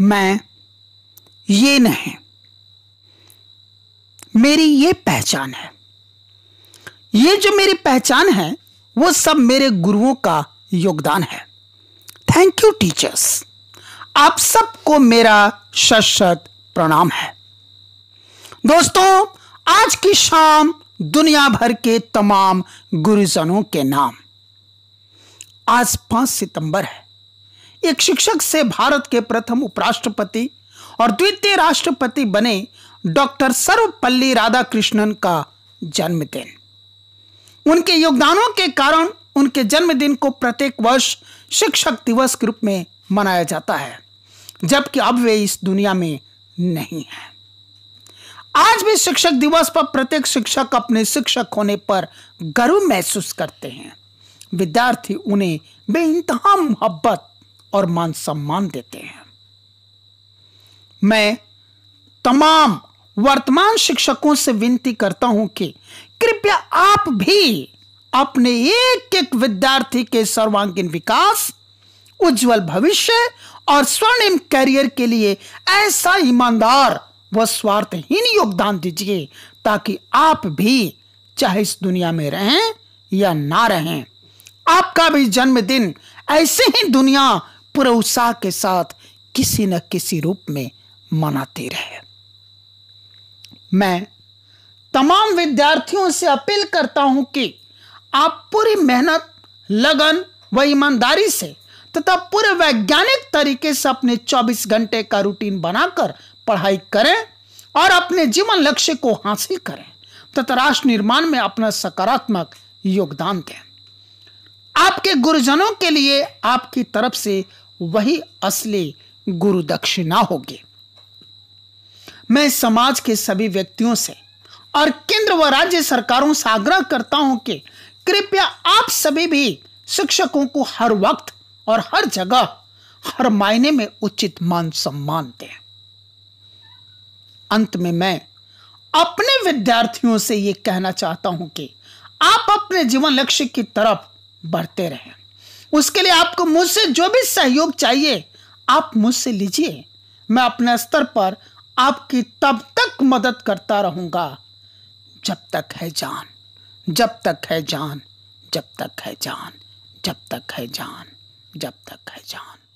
मैं ये नहीं मेरी ये पहचान है ये जो मेरी पहचान है वो सब मेरे गुरुओं का योगदान है थैंक यू टीचर्स आप सबको मेरा शत प्रणाम है दोस्तों आज की शाम दुनिया भर के तमाम गुरुजनों के नाम आज पांच सितंबर है एक शिक्षक से भारत के प्रथम उपराष्ट्रपति और द्वितीय राष्ट्रपति बने डॉक्टर सर्वपल्ली राधाकृष्णन का जन्मदिन उनके योगदानों के कारण उनके जन्मदिन को प्रत्येक वर्ष शिक्षक दिवस के रूप में मनाया जाता है जबकि अब वे इस दुनिया में नहीं है आज भी शिक्षक दिवस पर प्रत्येक शिक्षक अपने शिक्षक होने पर गर्व महसूस करते हैं विद्यार्थी उन्हें बेइंतहा मोहब्बत और मान सम्मान देते हैं मैं तमाम वर्तमान शिक्षकों से विनती करता हूं कि कृपया आप भी अपने एक एक विद्यार्थी के सर्वांगीण विकास उज्जवल भविष्य और स्वर्णिम कैरियर के लिए ऐसा ईमानदार व स्वार्थहीन योगदान दीजिए ताकि आप भी चाहे इस दुनिया में रहें या ना रहें आपका भी जन्मदिन ऐसे ही दुनिया पूरे उत्साह के साथ किसी न किसी रूप में मनाते रहे मैं तमाम विद्यार्थियों से अपील करता हूं कि आप पूरी मेहनत लगन व ईमानदारी से तथा पूरे वैज्ञानिक तरीके से अपने 24 घंटे का रूटीन बनाकर पढ़ाई करें और अपने जीवन लक्ष्य को हासिल करें तथा राष्ट्र निर्माण में अपना सकारात्मक योगदान दें आपके गुरुजनों के लिए आपकी तरफ से वही असली गुरु दक्षिणा होगी मैं समाज के सभी व्यक्तियों से और केंद्र व राज्य सरकारों से आग्रह करता हूं कि कृपया आप सभी भी शिक्षकों को हर वक्त और हर जगह हर मायने में उचित मान सम्मान दें अंत में मैं अपने विद्यार्थियों से यह कहना चाहता हूं कि आप अपने जीवन लक्ष्य की तरफ बढ़ते रहें उसके लिए आपको मुझसे जो भी सहयोग चाहिए आप मुझसे लीजिए मैं अपने स्तर पर आपकी तब तक मदद करता रहूंगा जब तक है जान जब तक है जान जब तक है जान जब तक है जान जब तक है जान